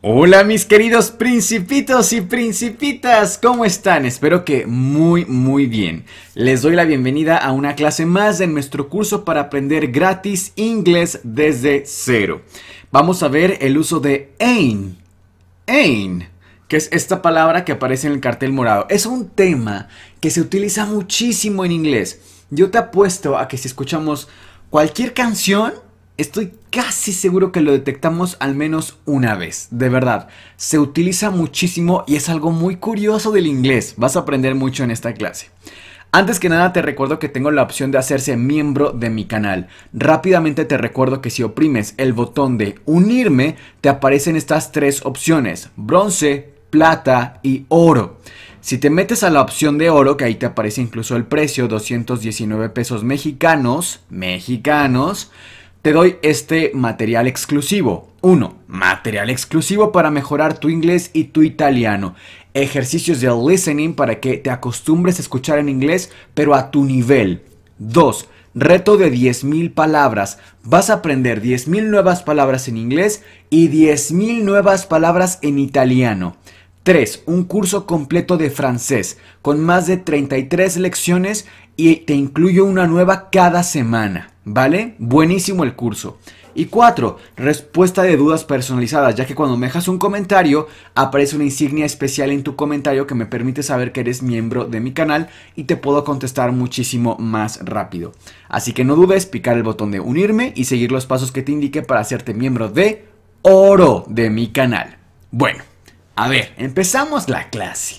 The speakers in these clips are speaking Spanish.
Hola mis queridos principitos y principitas, ¿cómo están? Espero que muy muy bien. Les doy la bienvenida a una clase más de nuestro curso para aprender gratis inglés desde cero. Vamos a ver el uso de AIN. AIN, que es esta palabra que aparece en el cartel morado. Es un tema que se utiliza muchísimo en inglés. Yo te apuesto a que si escuchamos cualquier canción, Estoy casi seguro que lo detectamos al menos una vez, de verdad. Se utiliza muchísimo y es algo muy curioso del inglés, vas a aprender mucho en esta clase. Antes que nada te recuerdo que tengo la opción de hacerse miembro de mi canal. Rápidamente te recuerdo que si oprimes el botón de unirme, te aparecen estas tres opciones, bronce, plata y oro. Si te metes a la opción de oro, que ahí te aparece incluso el precio, 219 pesos mexicanos, mexicanos, te doy este material exclusivo. 1. Material exclusivo para mejorar tu inglés y tu italiano. Ejercicios de listening para que te acostumbres a escuchar en inglés, pero a tu nivel. 2. Reto de 10.000 palabras. Vas a aprender 10.000 nuevas palabras en inglés y 10.000 nuevas palabras en italiano. 3. Un curso completo de francés con más de 33 lecciones y te incluyo una nueva cada semana. ¿Vale? Buenísimo el curso. Y cuatro, Respuesta de dudas personalizadas, ya que cuando me dejas un comentario, aparece una insignia especial en tu comentario que me permite saber que eres miembro de mi canal y te puedo contestar muchísimo más rápido. Así que no dudes, picar el botón de unirme y seguir los pasos que te indique para hacerte miembro de oro de mi canal. Bueno, a ver, empezamos la clase.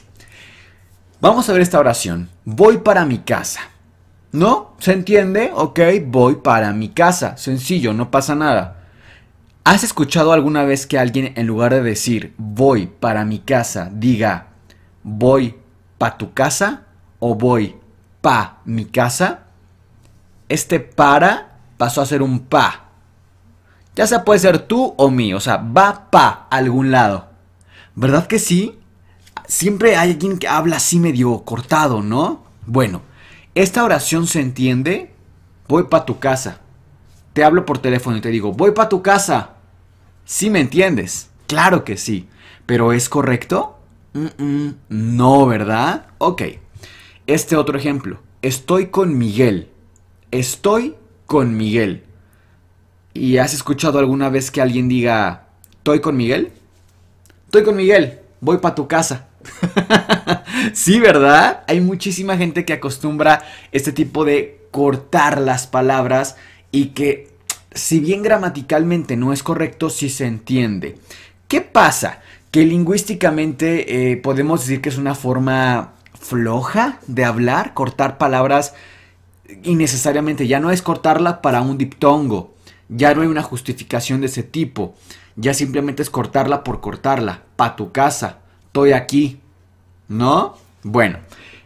Vamos a ver esta oración. Voy para mi casa. ¿No? ¿Se entiende? Ok, voy para mi casa. Sencillo, no pasa nada. ¿Has escuchado alguna vez que alguien en lugar de decir voy para mi casa diga voy pa tu casa o voy pa mi casa? Este para pasó a ser un pa. Ya sea puede ser tú o mí, o sea, va pa algún lado. ¿Verdad que sí? Siempre hay alguien que habla así medio cortado, ¿no? Bueno, esta oración se entiende, voy para tu casa. Te hablo por teléfono y te digo, voy para tu casa. ¿Sí me entiendes? Claro que sí. ¿Pero es correcto? no, ¿verdad? Ok. Este otro ejemplo. Estoy con Miguel. Estoy con Miguel. ¿Y has escuchado alguna vez que alguien diga, estoy con Miguel? Estoy con Miguel, voy para tu casa. sí, ¿verdad? Hay muchísima gente que acostumbra este tipo de cortar las palabras y que si bien gramaticalmente no es correcto, sí se entiende. ¿Qué pasa? Que lingüísticamente eh, podemos decir que es una forma floja de hablar, cortar palabras innecesariamente. Ya no es cortarla para un diptongo. Ya no hay una justificación de ese tipo. Ya simplemente es cortarla por cortarla. Pa' tu casa. Estoy aquí. ¿no? Bueno,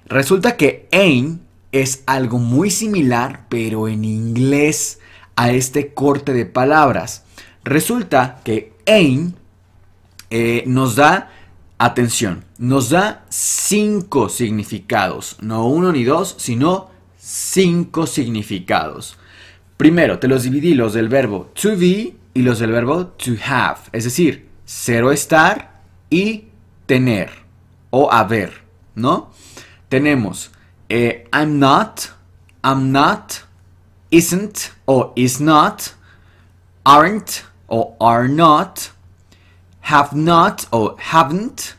resulta que ain es algo muy similar, pero en inglés, a este corte de palabras. Resulta que ain eh, nos da, atención, nos da cinco significados, no uno ni dos, sino cinco significados. Primero, te los dividí los del verbo to be y los del verbo to have, es decir, cero estar y tener o haber, ¿no? Tenemos eh, I'm not, I'm not, isn't o is not, aren't o are not, have not o haven't,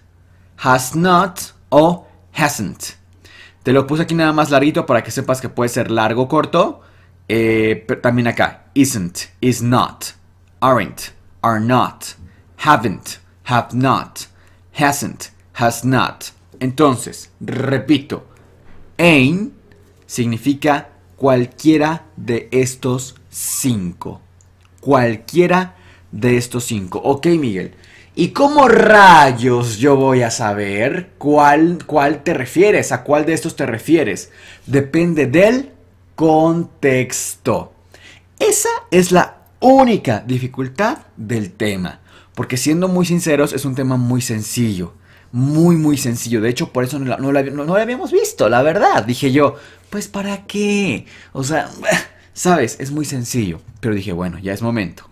has not o hasn't. Te lo puse aquí nada más larguito para que sepas que puede ser largo o corto. Eh, pero también acá, isn't, is not, aren't, are not, haven't, have not, hasn't, has not. Entonces, repito, ain significa cualquiera de estos cinco. Cualquiera de estos cinco. Ok, Miguel. ¿Y cómo rayos yo voy a saber cuál, cuál te refieres? ¿A cuál de estos te refieres? Depende del contexto. Esa es la única dificultad del tema. Porque siendo muy sinceros, es un tema muy sencillo muy, muy sencillo. De hecho, por eso no, lo habíamos visto, la verdad. Dije yo, pues ¿para qué? O sea, sabes, es muy sencillo. Pero dije, bueno, ya es momento.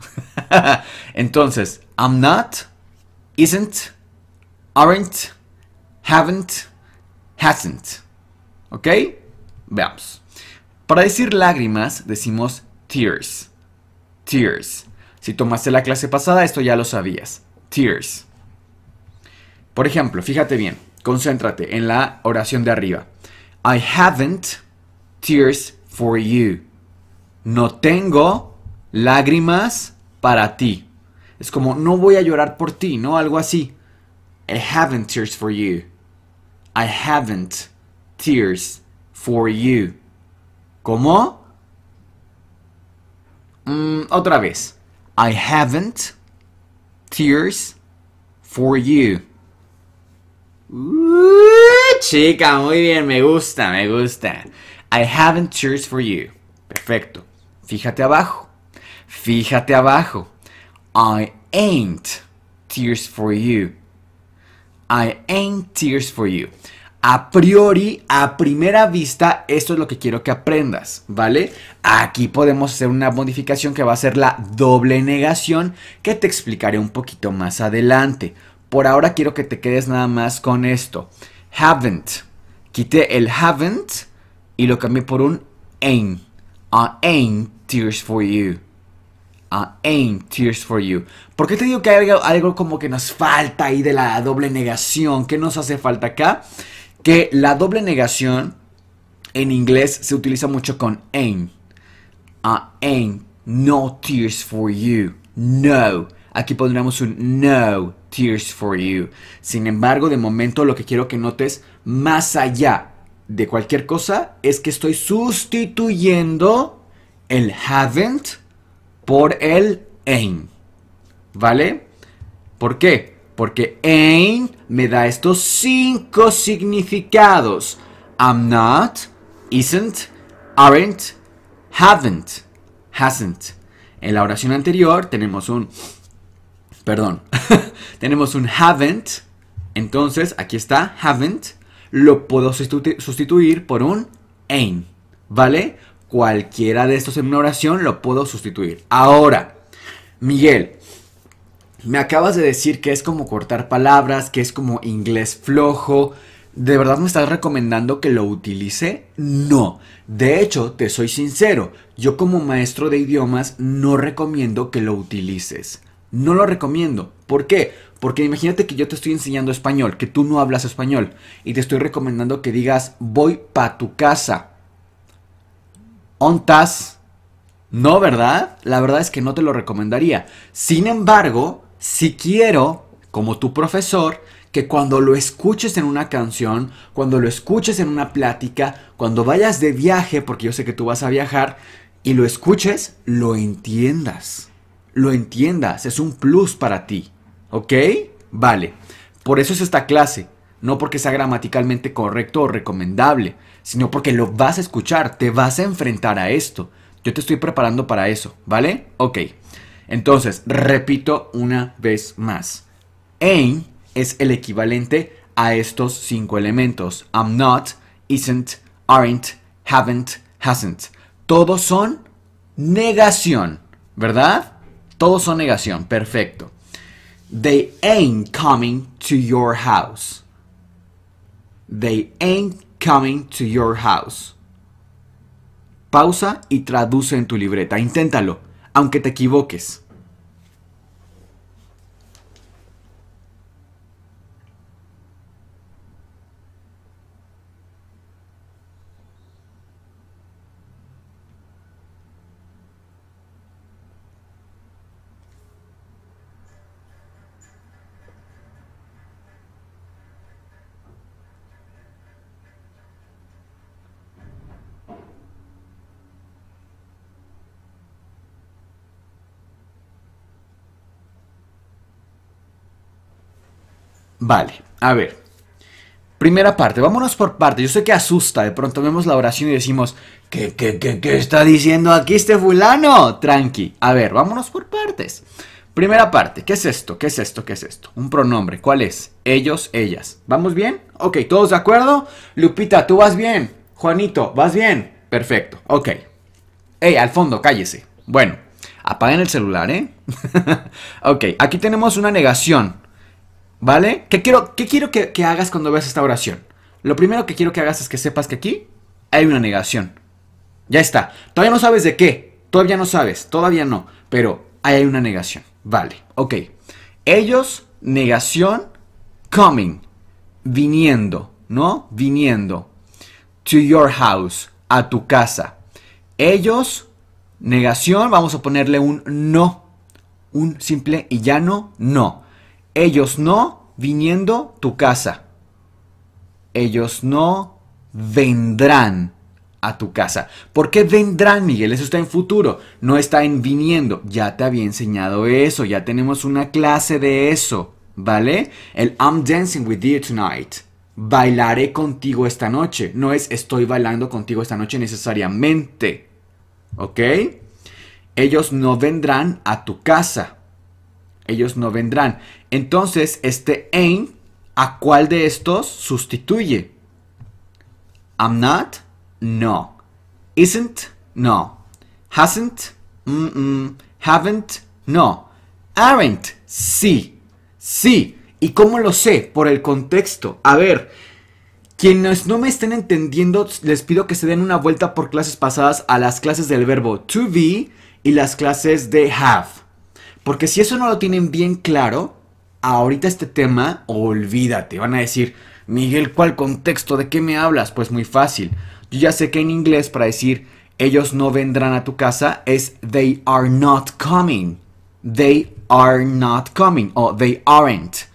Entonces, I'm not, isn't, aren't, haven't, hasn't. ¿Ok? Veamos. Para decir lágrimas decimos tears. Tears. Si tomaste la clase pasada, esto ya lo sabías. Tears. Por ejemplo, fíjate bien, concéntrate en la oración de arriba. I haven't tears for you. No tengo lágrimas para ti. Es como no voy a llorar por ti, ¿no? Algo así. I haven't tears for you. I haven't tears for you. ¿Cómo? Mm, otra vez. I haven't tears for you. Uh, chica, muy bien, me gusta, me gusta. I haven't tears for you. Perfecto. Fíjate abajo. Fíjate abajo. I ain't tears for you. I ain't tears for you. A priori, a primera vista, esto es lo que quiero que aprendas, ¿vale? Aquí podemos hacer una modificación que va a ser la doble negación que te explicaré un poquito más adelante. Por ahora quiero que te quedes nada más con esto. Haven't. Quité el haven't y lo cambié por un ain't. I ain't tears for you. ain't tears for you. ¿Por qué te digo que hay algo, como que nos falta ahí de la doble negación? ¿Qué nos hace falta acá? Que la doble negación en inglés se utiliza mucho con ain't. I ain't no tears for you. No. Aquí pondríamos un no. Tears for You. Sin embargo, de momento lo que quiero que notes más allá de cualquier cosa es que estoy sustituyendo el haven't por el ain't. ¿Vale? ¿Por qué? Porque ain't me da estos cinco significados. I'm not, isn't, aren't, haven't, hasn't. En la oración anterior tenemos un Perdón. Tenemos un haven't. Entonces, aquí está, haven't. Lo puedo sustituir por un ain, ¿Vale? Cualquiera de estos en una oración lo puedo sustituir. Ahora, Miguel, me acabas de decir que es como cortar palabras, que es como inglés flojo. ¿De verdad me estás recomendando que lo utilice? No. De hecho, te soy sincero, yo como maestro de idiomas no recomiendo que lo utilices. No lo recomiendo. ¿Por qué? Porque imagínate que yo te estoy enseñando español, que tú no hablas español, y te estoy recomendando que digas voy pa tu casa. Ontas. No, ¿verdad? La verdad es que no te lo recomendaría. Sin embargo, si quiero, como tu profesor, que cuando lo escuches en una canción, cuando lo escuches en una plática, cuando vayas de viaje, porque yo sé que tú vas a viajar, y lo escuches, lo entiendas lo entiendas, es un plus para ti, ¿ok? Vale, por eso es esta clase, no porque sea gramaticalmente correcto o recomendable, sino porque lo vas a escuchar, te vas a enfrentar a esto. Yo te estoy preparando para eso, ¿vale? Ok, entonces, repito una vez más. ain es el equivalente a estos cinco elementos. I'm not, isn't, aren't, haven't, hasn't. Todos son negación, ¿verdad? Todos son negación, perfecto. They ain't coming to your house. They ain't coming to your house. Pausa y traduce en tu libreta. Inténtalo, aunque te equivoques. Vale, a ver. Primera parte, vámonos por partes, Yo sé que asusta, de pronto vemos la oración y decimos, ¿qué, qué, qué, qué está diciendo aquí este fulano? Tranqui. A ver, vámonos por partes. Primera parte, ¿qué es esto? ¿Qué es esto? ¿Qué es esto? Un pronombre, ¿cuál es? Ellos, ellas. ¿Vamos bien? Ok, ¿todos de acuerdo? Lupita, tú vas bien. Juanito, vas bien. Perfecto, ok. Ey, al fondo, cállese. Bueno, apaguen el celular, ¿eh? ok, aquí tenemos una negación. ¿Vale? ¿Qué quiero, quiero que, hagas cuando veas esta oración? Lo primero que quiero que hagas es que sepas que aquí hay una negación. Ya está. Todavía no sabes de qué. Todavía no sabes. Todavía no. Pero hay una negación. Vale. Ok. Ellos, negación, coming. Viniendo. ¿No? Viniendo. To your house. A tu casa. Ellos, negación. Vamos a ponerle un no. Un simple y llano no. Ellos no viniendo tu casa. Ellos no vendrán a tu casa. ¿Por qué vendrán, Miguel? Eso está en futuro, no está en viniendo. Ya te había enseñado eso, ya tenemos una clase de eso, ¿vale? El I'm dancing with you tonight. Bailaré contigo esta noche. No es estoy bailando contigo esta noche necesariamente. ¿Ok? Ellos no vendrán a tu casa. Ellos no vendrán. Entonces, este ain, ¿a cuál de estos sustituye? I'm not, no. Isn't, no. Hasn't, mm -mm. Haven't, no. Aren't, sí. Sí. ¿Y cómo lo sé? Por el contexto. A ver, quienes no me estén entendiendo, les pido que se den una vuelta por clases pasadas a las clases del verbo to be y las clases de have. Porque si eso no lo tienen bien claro, ahorita este tema, olvídate. Van a decir, Miguel, ¿cuál contexto? ¿De qué me hablas? Pues muy fácil. Yo ya sé que en inglés para decir ellos no vendrán a tu casa es they are not coming. They are not coming o they aren't.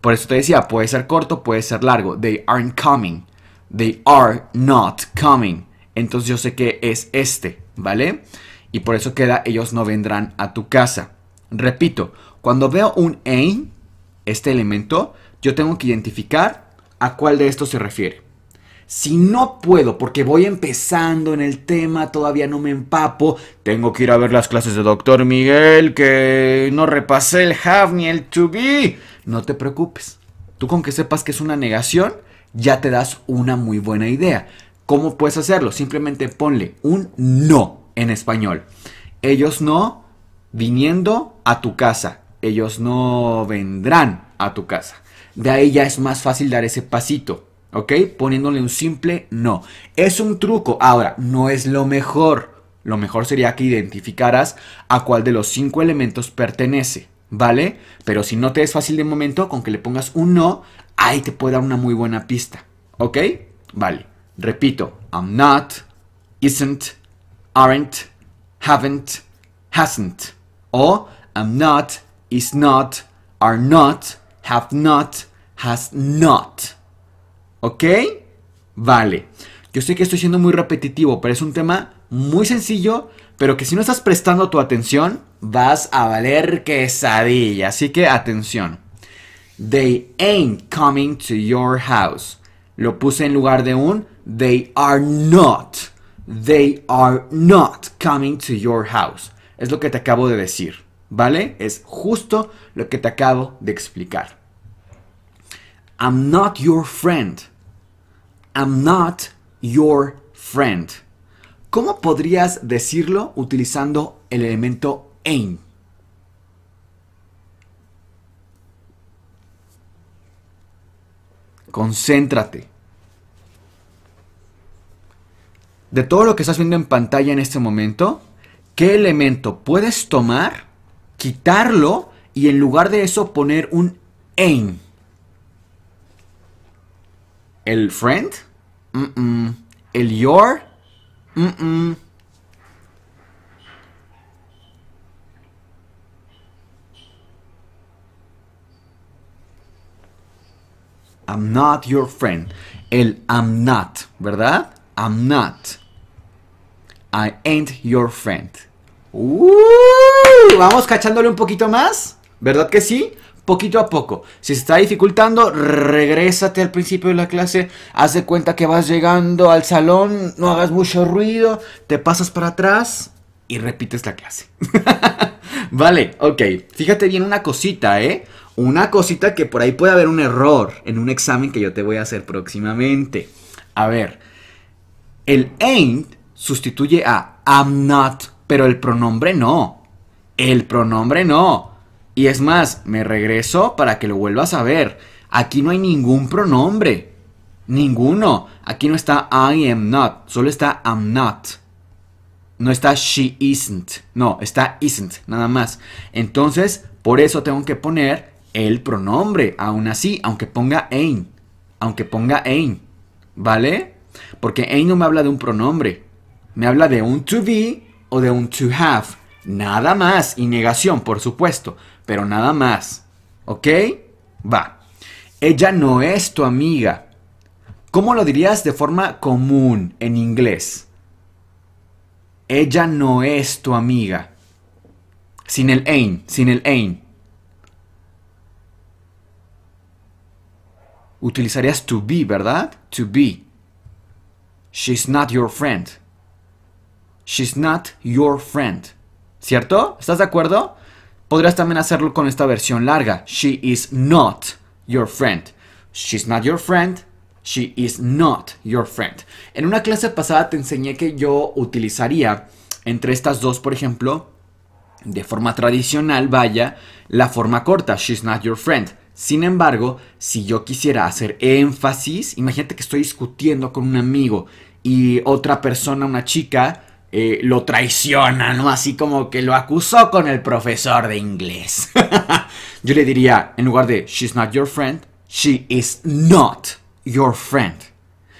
Por eso te decía, puede ser corto, puede ser largo. They aren't coming. They are not coming. Entonces yo sé que es este, ¿vale? Y por eso queda ellos no vendrán a tu casa. Repito, cuando veo un ain este elemento, yo tengo que identificar a cuál de estos se refiere. Si no puedo, porque voy empezando en el tema, todavía no me empapo, tengo que ir a ver las clases de Doctor Miguel, que no repasé el have ni el to be. No te preocupes. Tú con que sepas que es una negación, ya te das una muy buena idea. ¿Cómo puedes hacerlo? Simplemente ponle un no en español. Ellos no viniendo a tu casa ellos no vendrán a tu casa. De ahí ya es más fácil dar ese pasito, ¿ok? Poniéndole un simple no. Es un truco. Ahora, no es lo mejor. Lo mejor sería que identificaras a cuál de los cinco elementos pertenece, ¿vale? Pero si no te es fácil de momento, con que le pongas un no, ahí te puede dar una muy buena pista, ¿ok? Vale, repito, I'm not, isn't, aren't, haven't, hasn't. O I'm not, is not, are not, have not, has not. ¿Ok? Vale. Yo sé que estoy siendo muy repetitivo, pero es un tema muy sencillo, pero que si no estás prestando tu atención, vas a valer quesadilla. Así que atención. They ain't coming to your house. Lo puse en lugar de un they are not. They are not coming to your house. Es lo que te acabo de decir. ¿vale? Es justo lo que te acabo de explicar. I'm not your friend. I'm not your friend. ¿Cómo podrías decirlo utilizando el elemento aim? Concéntrate. De todo lo que estás viendo en pantalla en este momento, ¿qué elemento puedes tomar quitarlo y en lugar de eso poner un ain El friend, el your, I'm not your friend. El I'm not, ¿verdad? I'm not. I ain't your friend vamos cachándole un poquito más. ¿Verdad que sí? Poquito a poco. Si se está dificultando, regrésate al principio de la clase. Haz de cuenta que vas llegando al salón. No hagas mucho ruido. Te pasas para atrás y repites la clase. vale, ok. Fíjate bien una cosita, ¿eh? Una cosita que por ahí puede haber un error en un examen que yo te voy a hacer próximamente. A ver, el ain't sustituye a am not, pero el pronombre no. El pronombre no. Y es más, me regreso para que lo vuelvas a ver. Aquí no hay ningún pronombre. Ninguno. Aquí no está I am not. Solo está I'm not. No está she isn't. No, está isn't. Nada más. Entonces, por eso tengo que poner el pronombre. Aún así, aunque ponga ain, Aunque ponga ain, ¿Vale? Porque ain no me habla de un pronombre. Me habla de un to be o de un to have Nada más. Y negación, por supuesto. Pero nada más. ¿Ok? Va. Ella no es tu amiga. ¿Cómo lo dirías de forma común en inglés? Ella no es tu amiga. Sin el ain, sin el ain. Utilizarías to be, ¿verdad? To be. She's not your friend. She's not your friend. ¿Cierto? ¿Estás de acuerdo? Podrías también hacerlo con esta versión larga. She is not your friend. She's not your friend. She is not your friend. En una clase pasada te enseñé que yo utilizaría entre estas dos, por ejemplo, de forma tradicional, vaya, la forma corta, she's not your friend. Sin embargo, si yo quisiera hacer énfasis, imagínate que estoy discutiendo con un amigo y otra persona, una chica, eh, lo traiciona, ¿no? Así como que lo acusó con el profesor de inglés. Yo le diría, en lugar de she's not your friend, she is not your friend.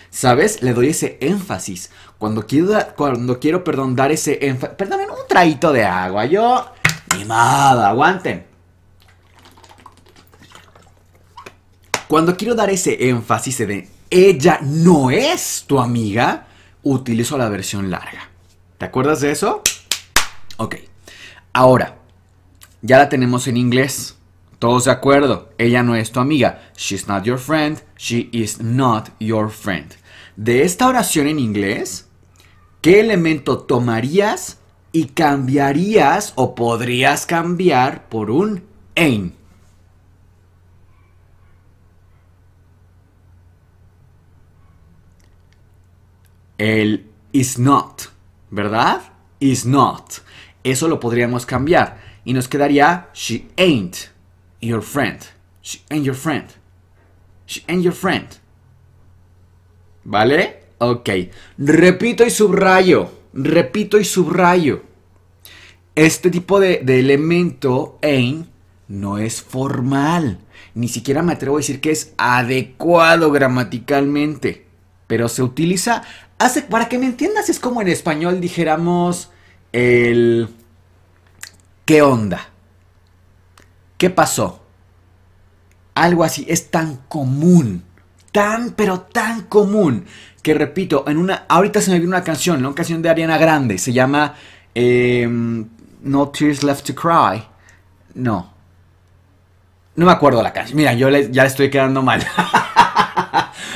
¿Sabes? Le doy ese énfasis. Cuando quiero, cuando quiero perdón, dar ese énfasis. Perdón, un traíto de agua. Yo. Ni nada, aguanten. Cuando quiero dar ese énfasis de ella no es tu amiga, utilizo la versión larga. ¿Te acuerdas de eso? Ok. Ahora, ya la tenemos en inglés. Todos de acuerdo, ella no es tu amiga. She's not your friend. She is not your friend. De esta oración en inglés, ¿qué elemento tomarías y cambiarías o podrías cambiar por un ain? El is not. ¿verdad? Is not. Eso lo podríamos cambiar y nos quedaría she ain't your friend. She ain't your friend. She ain't your friend. ¿Vale? Ok. Repito y subrayo. Repito y subrayo. Este tipo de, elemento ain't no es formal. Ni siquiera me atrevo a decir que es adecuado gramaticalmente. Pero se utiliza para que me entiendas, es como en español dijéramos el ¿qué onda? ¿Qué pasó? Algo así, es tan común, tan pero tan común, que repito, en una, ahorita se me vino una canción, ¿no? una canción de Ariana Grande, se llama em, No Tears Left to Cry, no, no me acuerdo la canción, mira, yo ya le estoy quedando mal.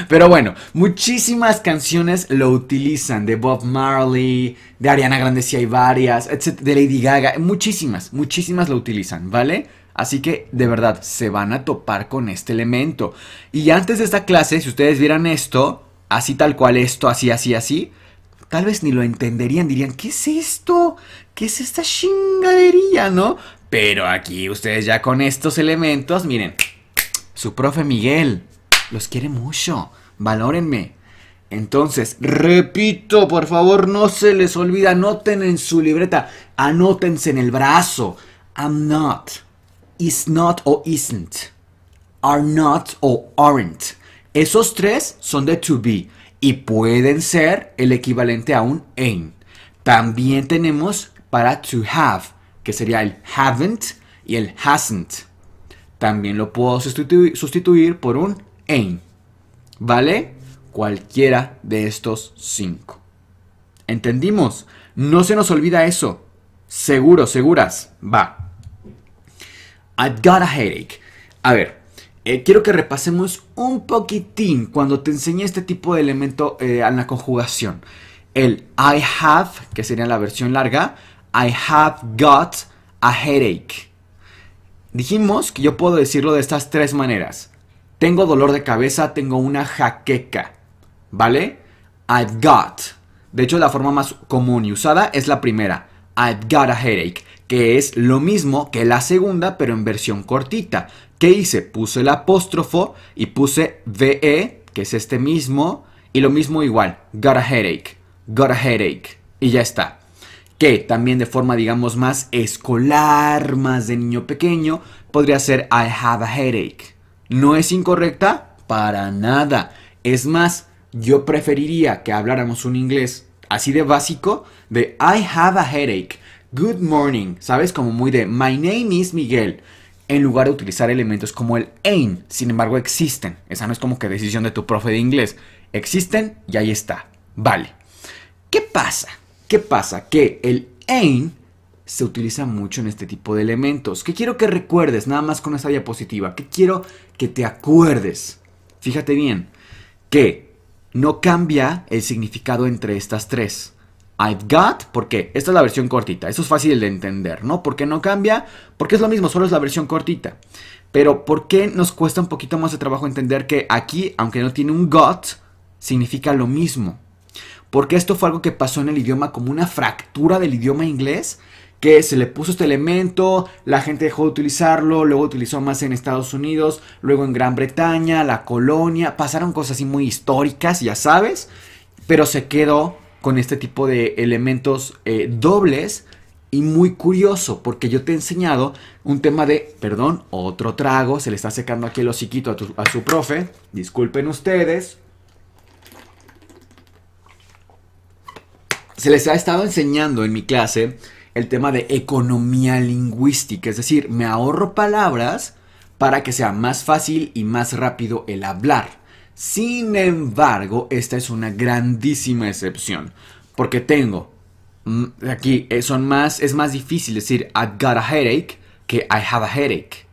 Pero bueno, muchísimas canciones lo utilizan, de Bob Marley, de Ariana Grande si hay varias, etc. de Lady Gaga, muchísimas, muchísimas lo utilizan, ¿vale? Así que de verdad se van a topar con este elemento. Y antes de esta clase, si ustedes vieran esto, así tal cual esto, así, así, así, tal vez ni lo entenderían, dirían, ¿qué es esto? ¿Qué es esta chingadería, no? Pero aquí ustedes ya con estos elementos, miren, su profe Miguel los quiere mucho. Valórenme. Entonces, repito, por favor, no se les olvida. Anoten en su libreta. Anótense en el brazo. I'm not. Is not o isn't. Are not o aren't. Esos tres son de to be y pueden ser el equivalente a un ain. También tenemos para to have, que sería el haven't y el hasn't. También lo puedo sustituir por un ¿Vale? Cualquiera de estos cinco. ¿Entendimos? No se nos olvida eso. Seguro, seguras. Va. I've got a headache. A ver, eh, quiero que repasemos un poquitín cuando te enseñé este tipo de elemento eh, en la conjugación. El I have, que sería la versión larga, I have got a headache. Dijimos que yo puedo decirlo de estas tres maneras. Tengo dolor de cabeza, tengo una jaqueca. ¿Vale? I've got. De hecho, la forma más común y usada es la primera. I've got a headache, que es lo mismo que la segunda, pero en versión cortita. ¿Qué hice? Puse el apóstrofo y puse VE, que es este mismo, y lo mismo igual. Got a headache, got a headache. Y ya está que también de forma digamos más escolar, más de niño pequeño, podría ser I have a headache. No es incorrecta para nada. Es más, yo preferiría que habláramos un inglés así de básico de I have a headache, good morning, ¿sabes? Como muy de my name is Miguel. En lugar de utilizar elementos como el ain, sin embargo existen. Esa no es como que decisión de tu profe de inglés. Existen y ahí está. Vale. ¿Qué pasa? ¿Qué pasa? Que el ain se utiliza mucho en este tipo de elementos. ¿Qué quiero que recuerdes nada más con esta diapositiva? ¿Qué quiero que te acuerdes? Fíjate bien, que no cambia el significado entre estas tres. I've got, porque esta es la versión cortita, eso es fácil de entender, ¿no? ¿Por qué no cambia? Porque es lo mismo, solo es la versión cortita. Pero ¿por qué nos cuesta un poquito más de trabajo entender que aquí, aunque no tiene un got, significa lo mismo? Porque esto fue algo que pasó en el idioma como una fractura del idioma inglés que se le puso este elemento, la gente dejó de utilizarlo, luego utilizó más en Estados Unidos, luego en Gran Bretaña, la colonia, pasaron cosas así muy históricas, ya sabes, pero se quedó con este tipo de elementos eh, dobles y muy curioso porque yo te he enseñado un tema de, perdón, otro trago, se le está secando aquí el hociquito a su profe, disculpen ustedes. Se les ha estado enseñando en mi clase el tema de economía lingüística, es decir, me ahorro palabras para que sea más fácil y más rápido el hablar. Sin embargo, esta es una grandísima excepción, porque tengo mm, aquí eh, son más es más difícil decir I've got a headache que I have a headache.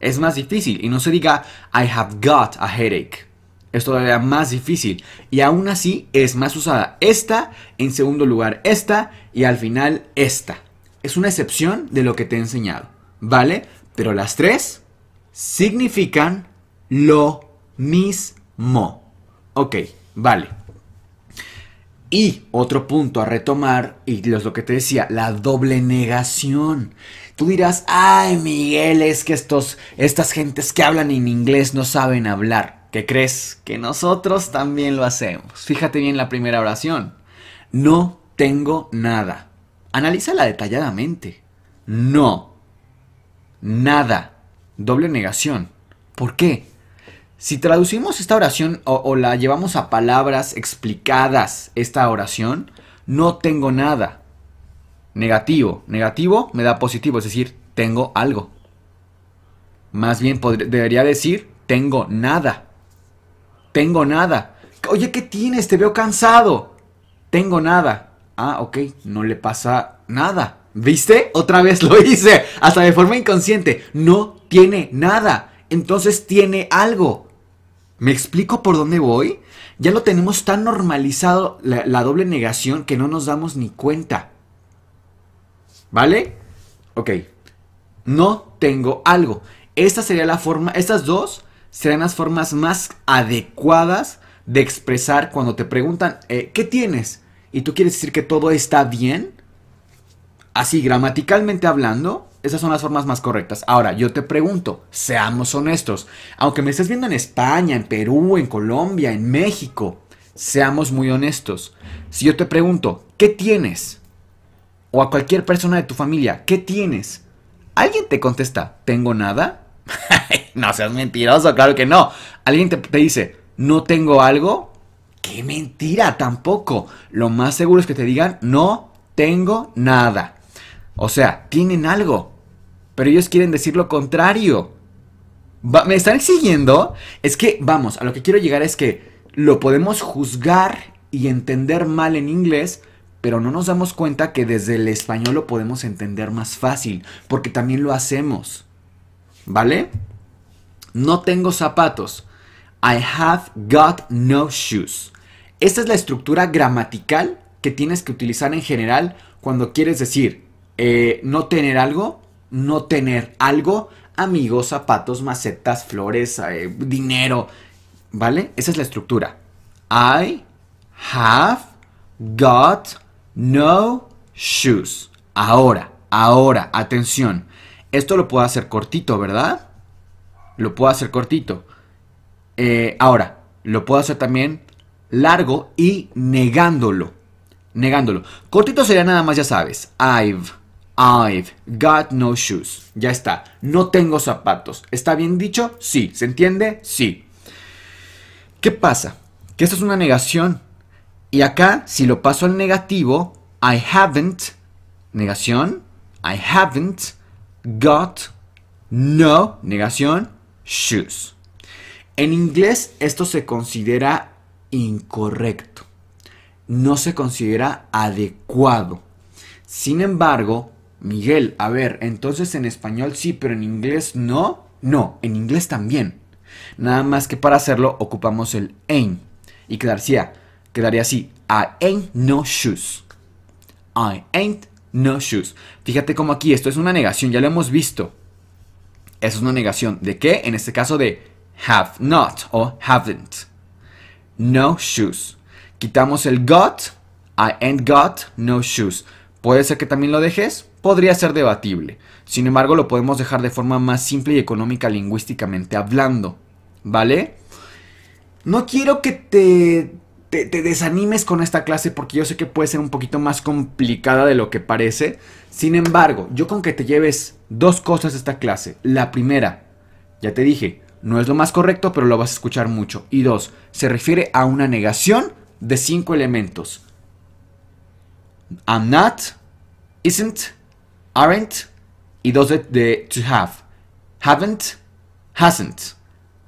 Es más difícil y no se diga I have got a headache es todavía más difícil y aún así es más usada esta, en segundo lugar esta y al final esta. Es una excepción de lo que te he enseñado, ¿vale? Pero las tres significan lo mismo. Ok, vale. Y otro punto a retomar, y es lo que te decía, la doble negación. Tú dirás, ay Miguel, es que estos, estas gentes que hablan en inglés no saben hablar. ¿Qué crees? Que nosotros también lo hacemos. Fíjate bien la primera oración. No tengo nada. Analízala detalladamente. No. Nada. Doble negación. ¿Por qué? Si traducimos esta oración o, o la llevamos a palabras explicadas, esta oración, no tengo nada. Negativo. Negativo me da positivo, es decir, tengo algo. Más bien debería decir, tengo nada. Tengo nada. Oye, ¿qué tienes? Te veo cansado. Tengo nada. Ah, ok, no le pasa nada. ¿Viste? Otra vez lo hice, hasta de forma inconsciente. No tiene nada. Entonces tiene algo. ¿Me explico por dónde voy? Ya lo tenemos tan normalizado la, doble negación que no nos damos ni cuenta. ¿Vale? Ok. No tengo algo. Esta sería la forma, estas dos serán las formas más adecuadas de expresar cuando te preguntan, eh, ¿qué tienes? Y tú quieres decir que todo está bien. Así, gramaticalmente hablando, esas son las formas más correctas. Ahora, yo te pregunto, seamos honestos, aunque me estés viendo en España, en Perú, en Colombia, en México, seamos muy honestos. Si yo te pregunto, ¿qué tienes? O a cualquier persona de tu familia, ¿qué tienes? Alguien te contesta, ¿tengo nada? no seas mentiroso, claro que no. Alguien te, dice, no tengo algo. Qué mentira, tampoco. Lo más seguro es que te digan, no tengo nada. O sea, tienen algo. Pero ellos quieren decir lo contrario. ¿Me están siguiendo? Es que, vamos, a lo que quiero llegar es que lo podemos juzgar y entender mal en inglés, pero no nos damos cuenta que desde el español lo podemos entender más fácil, porque también lo hacemos. ¿Vale? No tengo zapatos. I have got no shoes. Esta es la estructura gramatical que tienes que utilizar en general cuando quieres decir eh, no tener algo, no tener algo, amigos, zapatos, macetas, flores, eh, dinero. ¿Vale? Esa es la estructura. I have got no shoes. Ahora, ahora, atención. Esto lo puedo hacer cortito, ¿verdad? Lo puedo hacer cortito. Eh, ahora, lo puedo hacer también largo y negándolo. Negándolo. Cortito sería nada más, ya sabes. I've, I've got no shoes. Ya está. No tengo zapatos. ¿Está bien dicho? Sí. ¿Se entiende? Sí. ¿Qué pasa? Que esto es una negación. Y acá, si lo paso al negativo, I haven't, negación, I haven't, got no, negación, shoes. En inglés esto se considera incorrecto. No se considera adecuado. Sin embargo, Miguel, a ver, entonces en español sí, pero en inglés no. No, en inglés también. Nada más que para hacerlo ocupamos el ain. Y quedaría, quedaría así. I ain't no shoes. I ain't no shoes. Fíjate cómo aquí esto es una negación, ya lo hemos visto. Eso es una negación. ¿De qué? En este caso de have not o haven't. No shoes. Quitamos el got. I ain't got no shoes. Puede ser que también lo dejes. Podría ser debatible. Sin embargo, lo podemos dejar de forma más simple y económica lingüísticamente hablando. ¿Vale? No quiero que te te, desanimes con esta clase porque yo sé que puede ser un poquito más complicada de lo que parece. Sin embargo, yo con que te lleves dos cosas de esta clase. La primera, ya te dije, no es lo más correcto, pero lo vas a escuchar mucho. Y dos, se refiere a una negación de cinco elementos. I'm not, isn't, aren't y dos de, to have. Haven't, hasn't.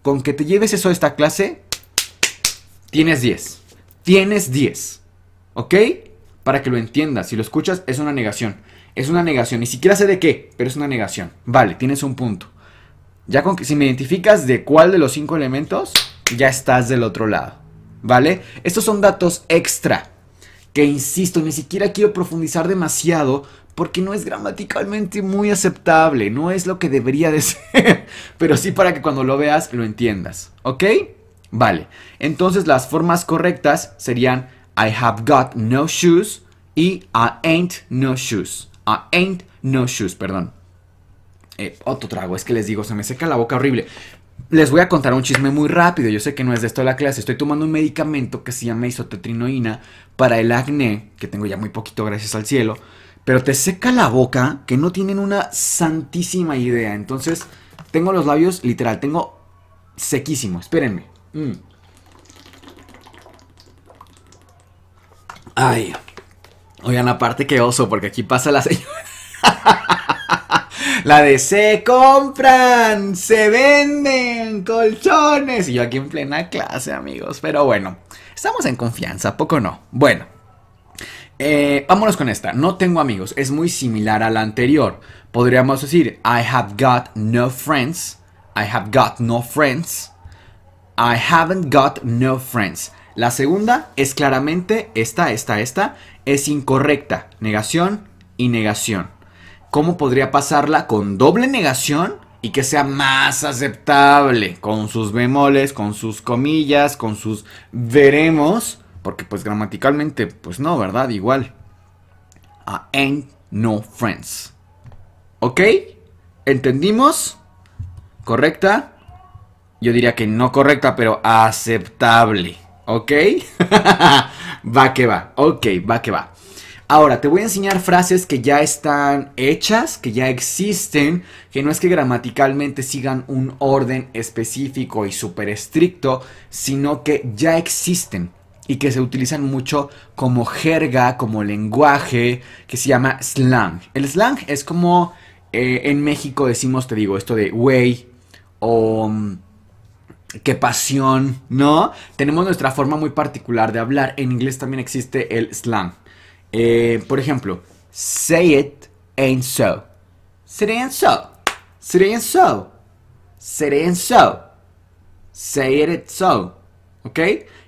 Con que te lleves eso de esta clase, tienes 10 tienes 10. ¿Ok? Para que lo entiendas, si lo escuchas, es una negación. Es una negación, ni siquiera sé de qué, pero es una negación. Vale, tienes un punto. Ya con que si me identificas de cuál de los cinco elementos, ya estás del otro lado. ¿Vale? Estos son datos extra. Que insisto, ni siquiera quiero profundizar demasiado porque no es gramaticalmente muy aceptable, no es lo que debería de ser, pero sí para que cuando lo veas lo entiendas, ¿ok? Vale, entonces las formas correctas serían I have got no shoes y I ain't no shoes. I ain't no shoes, perdón. Eh, otro trago, es que les digo, se me seca la boca horrible. Les voy a contar un chisme muy rápido, yo sé que no es de esto de la clase, estoy tomando un medicamento que se llama isotetrinoína para el acné, que tengo ya muy poquito gracias al cielo, pero te seca la boca que no tienen una santísima idea, entonces tengo los labios literal, tengo sequísimo, espérenme. Mm. Ay. Oigan, aparte que oso, porque aquí pasa la la de se compran, se venden colchones. Y yo aquí en plena clase, amigos. Pero bueno, estamos en confianza, poco no. Bueno, eh, vámonos con esta. No tengo amigos. Es muy similar a la anterior. Podríamos decir, I have got no friends. I have got no friends. I haven't got no friends. La segunda es claramente esta, esta, esta. Es incorrecta. Negación y negación. ¿Cómo podría pasarla con doble negación y que sea más aceptable? Con sus bemoles, con sus comillas, con sus veremos. Porque pues gramaticalmente, pues no, ¿verdad? Igual. I ain't no friends. ¿Ok? ¿Entendimos? ¿Correcta? yo diría que no correcta, pero aceptable. ¿Ok? va que va. Ok, va que va. Ahora, te voy a enseñar frases que ya están hechas, que ya existen, que no es que gramaticalmente sigan un orden específico y súper estricto, sino que ya existen y que se utilizan mucho como jerga, como lenguaje, que se llama slang. El slang es como eh, en México decimos, te digo, esto de wey o... Mm, qué pasión, ¿no? Tenemos nuestra forma muy particular de hablar. En inglés también existe el slang. Eh, por ejemplo, say it ain't so. Say it so. Say it so. Say it so. Say it so. ¿Ok?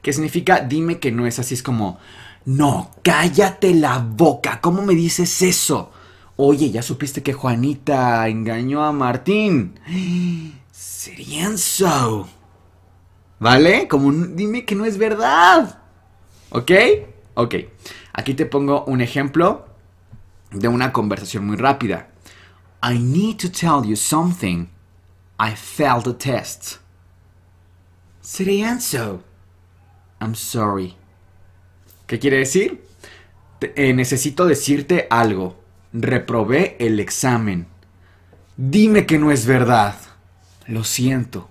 Que significa dime que no es así. Es como, no, cállate la boca. ¿Cómo me dices eso? Oye, ya supiste que Juanita engañó a Martín. Serían so. ¿Vale? Como dime que no es verdad. ¿Ok? Ok. Aquí te pongo un ejemplo de una conversación muy rápida. I need to tell you something. I failed the test. I'm sorry. ¿Qué quiere decir? Eh, necesito decirte algo. Reprobé el examen. Dime que no es verdad. Lo siento.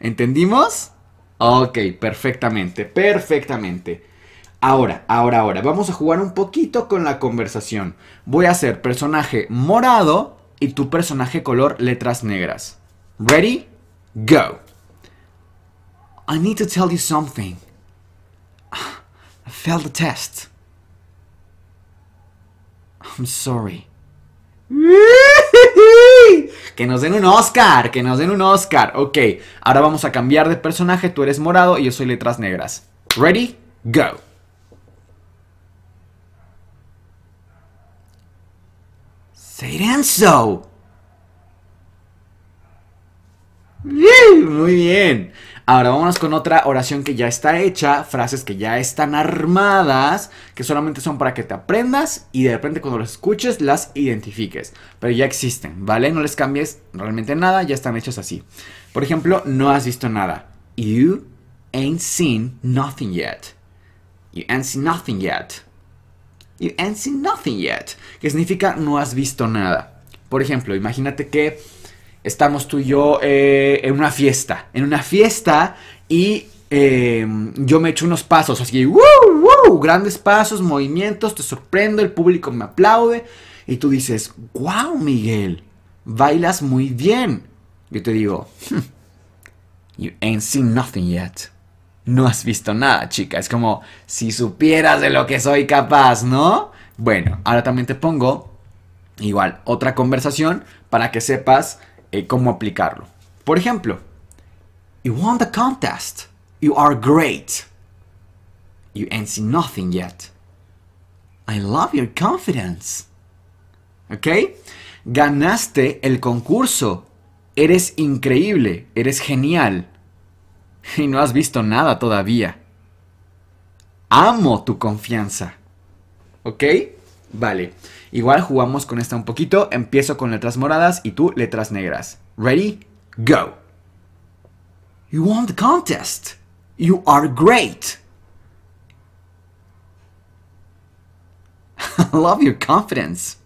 ¿Entendimos? Ok, perfectamente, perfectamente. Ahora, ahora, ahora, vamos a jugar un poquito con la conversación. Voy a hacer personaje morado y tu personaje color letras negras. Ready? Go. I need to tell you something. Ah, I failed the test. I'm sorry. Que nos den un Oscar, que nos den un Oscar. Ok, ahora vamos a cambiar de personaje. Tú eres morado y yo soy letras negras. Ready, go. Say Muy bien. Ahora vámonos con otra oración que ya está hecha, frases que ya están armadas, que solamente son para que te aprendas y de repente cuando las escuches las identifiques. Pero ya existen, ¿vale? No les cambies realmente nada, ya están hechas así. Por ejemplo, no has visto nada. You ain't seen nothing yet. You ain't seen nothing yet. You ain't seen nothing yet. Que significa no has visto nada. Por ejemplo, imagínate que estamos tú y yo eh, en una fiesta, en una fiesta y em, yo me echo unos pasos así, ¡wow! Grandes pasos, movimientos, te sorprendo, el público me aplaude y tú dices, wow Miguel, bailas muy bien. Yo te digo, hmm, you ain't seen nothing yet. No has visto nada, chica. Es como si supieras de lo que soy capaz, ¿no? Bueno, ahora también te pongo igual otra conversación para que sepas eh, cómo aplicarlo. Por ejemplo, You won the contest. You are great. You ain't seen nothing yet. I love your confidence. ¿Ok? Ganaste el concurso. Eres increíble. Eres genial. Y no has visto nada todavía. Amo tu confianza. ¿Ok? Vale. Igual jugamos con esta un poquito. Empiezo con letras moradas y tú letras negras. Ready? Go. You won the contest. You are great. I love your confidence.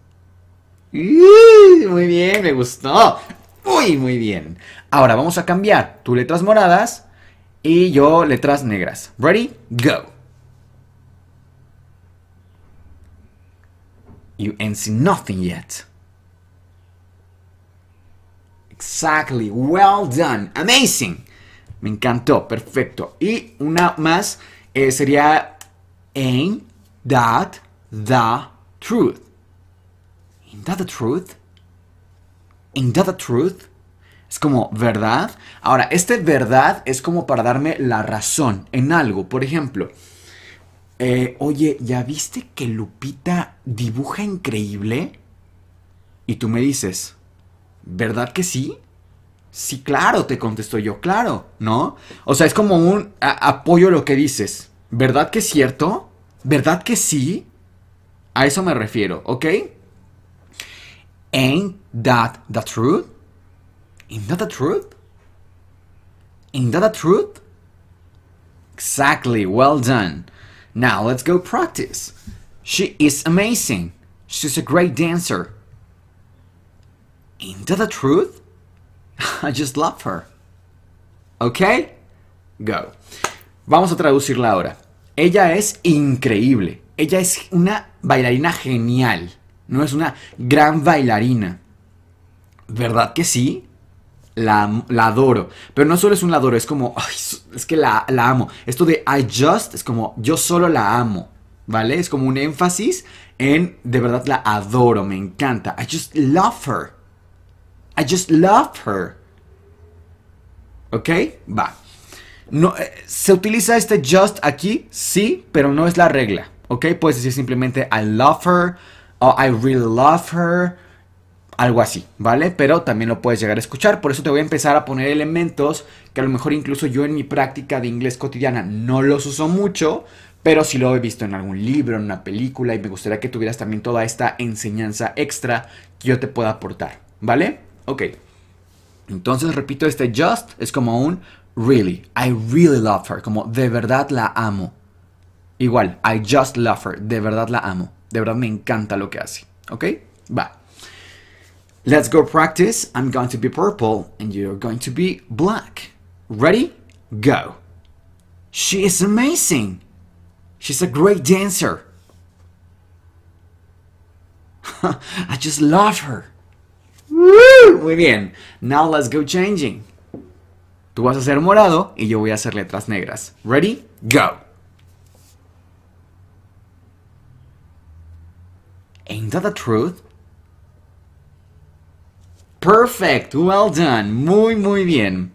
Muy bien, me gustó. Muy, muy bien. Ahora vamos a cambiar. Tú letras moradas y yo letras negras. Ready? Go. You ain't seen nothing yet. Exactly. Well done. Amazing. Me encantó. Perfecto. Y una más eh, sería in that the truth? In that the truth? In that the truth? Es como, ¿verdad? Ahora, este verdad es como para darme la razón en algo. Por ejemplo, eh, oye, ¿ya viste que Lupita dibuja increíble? Y tú me dices, ¿verdad que sí? Sí, claro, te contesto yo, claro, ¿no? O sea, es como un apoyo lo que dices. ¿Verdad que es cierto? ¿Verdad que sí? A eso me refiero, ¿ok? Ain't that the truth? Ain't that the truth? Ain't that the truth? Exactly, well done. Now let's go practice. She is amazing. She's a great dancer. Into the truth? I just love her. Okay? Go. Vamos a traducirla ahora. Ella es increíble. Ella es una bailarina genial. No es una gran bailarina. ¿Verdad que sí? La, adoro. Pero no solo es un la adoro, es como, es que la, amo. Esto de I just es como, yo solo la amo, ¿vale? Es como un énfasis en, de verdad la adoro, me encanta. I just love her. I just love her. ¿Ok? Va. No, eh, ¿Se utiliza este just aquí? Sí, pero no es la regla. ¿Ok? Puedes decir simplemente I love her, o I really love her, algo así, ¿vale? Pero también lo puedes llegar a escuchar, por eso te voy a empezar a poner elementos que a lo mejor incluso yo en mi práctica de inglés cotidiana no los uso mucho, pero si sí lo he visto en algún libro, en una película y me gustaría que tuvieras también toda esta enseñanza extra que yo te pueda aportar, ¿vale? Ok. Entonces, repito, este just es como un really, I really love her, como de verdad la amo. Igual, I just love her, de verdad la amo, de verdad me encanta lo que hace, ¿ok? Va. Let's go practice. I'm going to be purple and you're going to be black. Ready? Go. She is amazing. She's a great dancer. I just love her. Woo! Muy bien. Now let's go changing. Tú vas a ser morado y yo voy a hacer letras negras. Ready? Go. Ain't that the truth? Perfect, well done, muy muy bien.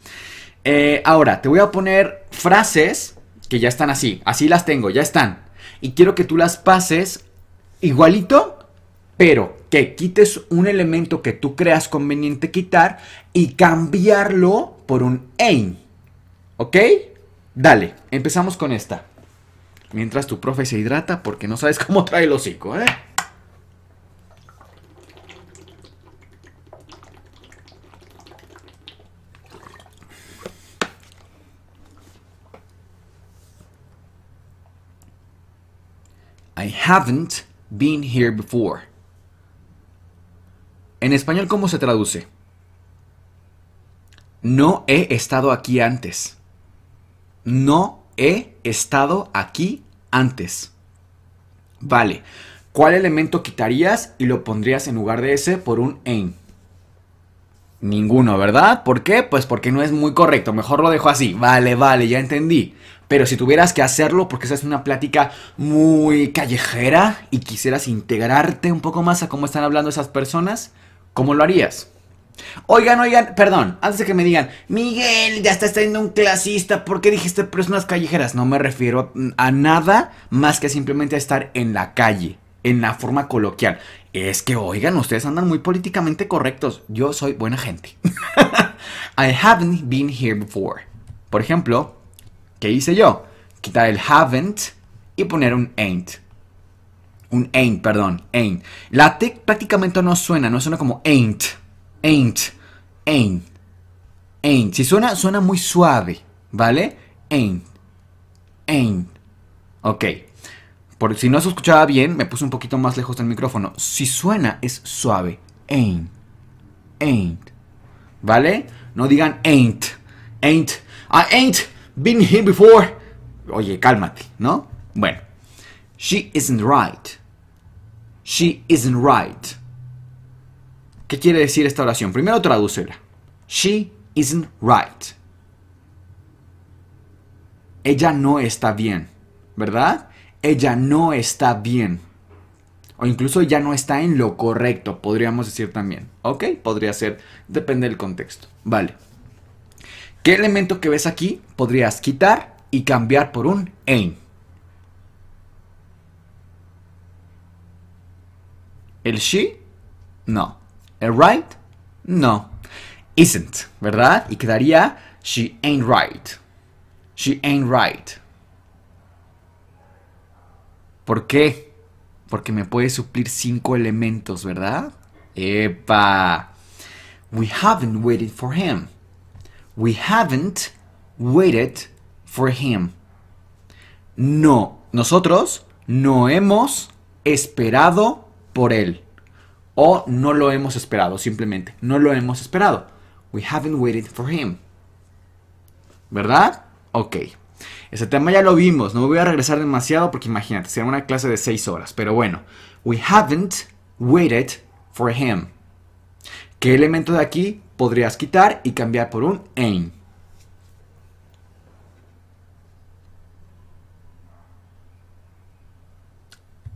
Eh, ahora, te voy a poner frases que ya están así, así las tengo, ya están. Y quiero que tú las pases igualito, pero que quites un elemento que tú creas conveniente quitar y cambiarlo por un aim. ¿Ok? Dale, empezamos con esta. Mientras tu profe se hidrata porque no sabes cómo trae el hocico, ¿eh? I haven't been here before. En español, ¿cómo se traduce? No he estado aquí antes. No he estado aquí antes. Vale, ¿cuál elemento quitarías y lo pondrías en lugar de ese por un en? Ninguno, ¿verdad? ¿Por qué? Pues porque no es muy correcto. Mejor lo dejo así. Vale, vale, ya entendí. Pero si tuvieras que hacerlo, porque esa es una plática muy callejera y quisieras integrarte un poco más a cómo están hablando esas personas, ¿cómo lo harías? Oigan, oigan, perdón, antes de que me digan, Miguel, ya estás siendo un clasista, ¿por qué dijiste personas callejeras? No me refiero a nada más que simplemente a estar en la calle, en la forma coloquial. Es que, oigan, ustedes andan muy políticamente correctos. Yo soy buena gente. I haven't been here before. Por ejemplo, ¿Qué hice yo? Quitar el haven't y poner un ain't. Un ain't, perdón, ain't. La T prácticamente no suena, no suena como ain't, ain't, ain't, ain't. Si suena, suena muy suave, ¿vale? Ain't, ain't. Ok. Por, si no se escuchaba bien, me puse un poquito más lejos del micrófono. Si suena, es suave. Ain't, ain't. ¿Vale? No digan ain't, ain't, I ah, ain't. Been here before. Oye, cálmate, ¿no? Bueno. She isn't right. She isn't right. ¿Qué quiere decir esta oración? Primero tradúcela. She isn't right. Ella no está bien, ¿verdad? Ella no está bien. O incluso ya no está en lo correcto, podríamos decir también. ¿Ok? Podría ser, depende del contexto. Vale. ¿Qué elemento que ves aquí podrías quitar y cambiar por un ain? ¿El she? No. ¿El right? No. Isn't, ¿verdad? Y quedaría she ain't right. She ain't right. ¿Por qué? Porque me puede suplir cinco elementos, ¿verdad? ¡Epa! We haven't waited for him. We haven't waited for him. No, nosotros no hemos esperado por él. O no lo hemos esperado, simplemente. No lo hemos esperado. We haven't waited for him. ¿Verdad? Ok. Ese tema ya lo vimos. No me voy a regresar demasiado porque imagínate, será una clase de seis horas. Pero bueno. We haven't waited for him. ¿Qué elemento de aquí podrías quitar y cambiar por un ain't?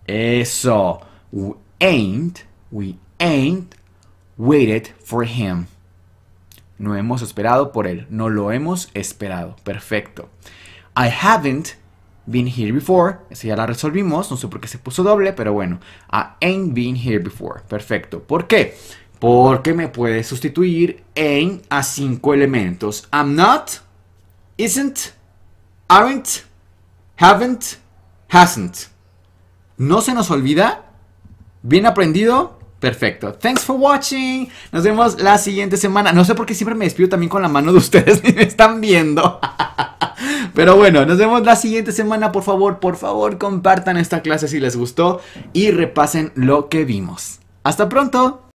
Eso. We ain't, we ain't waited for him. No hemos esperado por él. No lo hemos esperado. Perfecto. I haven't been here before. Esa ya la resolvimos. No sé por qué se puso doble, pero bueno. I ain't been here before. Perfecto. ¿Por qué? porque me puede sustituir en a cinco elementos. I'm not, isn't, aren't, haven't, hasn't. ¿No se nos olvida? ¿Bien aprendido? Perfecto. Thanks for watching. Nos vemos la siguiente semana. No sé por qué siempre me despido también con la mano de ustedes ni me están viendo. Pero bueno, nos vemos la siguiente semana. Por favor, por favor, compartan esta clase si les gustó y repasen lo que vimos. Hasta pronto.